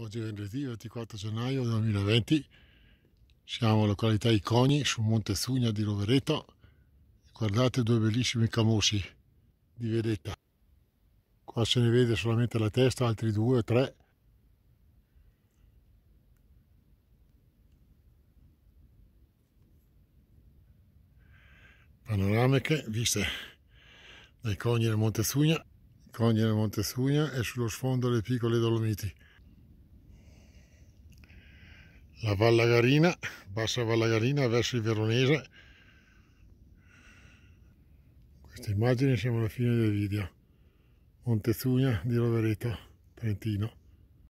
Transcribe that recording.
Oggi è venerdì 24 gennaio 2020, siamo alla località Iconi sul Monte Sugna di Rovereto. Guardate due bellissimi camossi di vedetta. Qua se ne vede solamente la testa, altri due o tre. Panoramiche viste dai Cogni del Monte Sugna. Cogni del Monte Sugna e sullo sfondo le piccole Dolomiti la Vallagarina, bassa Vallagarina verso il Veronese. Queste immagini siamo alla fine del video. Montezugna di Rovereto, Trentino.